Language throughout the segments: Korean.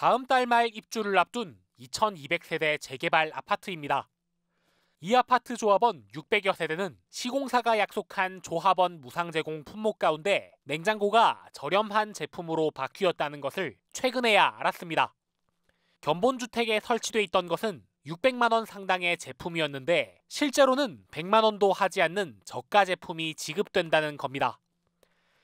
다음 달 말 입주를 앞둔 2200세대 재개발 아파트입니다. 이 아파트 조합원 600여 세대는 시공사가 약속한 조합원 무상 제공 품목 가운데 냉장고가 저렴한 제품으로 바뀌었다는 것을 최근에야 알았습니다. 견본주택에 설치돼 있던 것은 600만원 상당의 제품이었는데 실제로는 100만원도 하지 않는 저가 제품이 지급된다는 겁니다.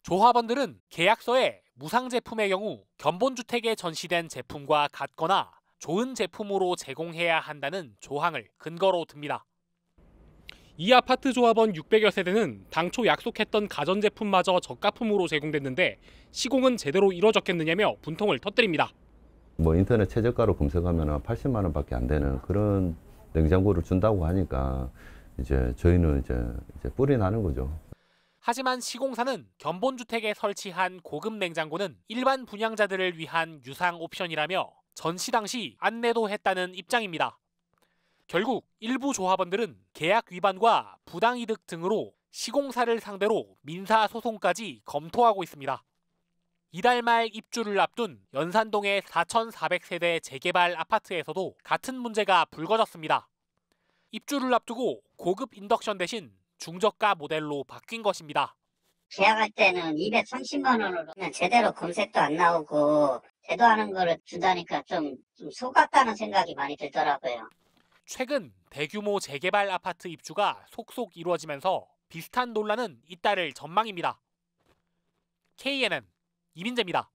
조합원들은 계약서에 무상 제품의 경우 견본주택에 전시된 제품과 같거나 좋은 제품으로 제공해야 한다는 조항을 근거로 듭니다. 이 아파트 조합원 600여 세대는 당초 약속했던 가전제품마저 저가품으로 제공됐는데 시공은 제대로 이뤄졌겠느냐며 분통을 터뜨립니다. 뭐 인터넷 최저가로 검색하면 80만 원밖에 안 되는 그런 냉장고를 준다고 하니까 이제 저희는 이제, 이제 뿔이 나는 거죠. 하지만 시공사는 견본주택에 설치한 고급 냉장고는 일반 분양자들을 위한 유상 옵션이라며 전시 당시 안내도 했다는 입장입니다. 결국 일부 조합원들은 계약 위반과 부당이득 등으로 시공사를 상대로 민사 소송까지 검토하고 있습니다. 이달 말 입주를 앞둔 연산동의 4,400세대 재개발 아파트에서도 같은 문제가 불거졌습니다. 입주를 앞두고 고급 인덕션 대신 중저가 모델로 바뀐 것입니다. 계약할 때는 230만 원으로 제대로 검색도 안 나오고 제도하는 거를 준다니까 좀, 좀 속았다는 생각이 많이 들더라고요. 최근 대규모 재개발 아파트 입주가 속속 이루어지면서 비슷한 논란은 잇따를 전망입니다. KNN 이민재입니다.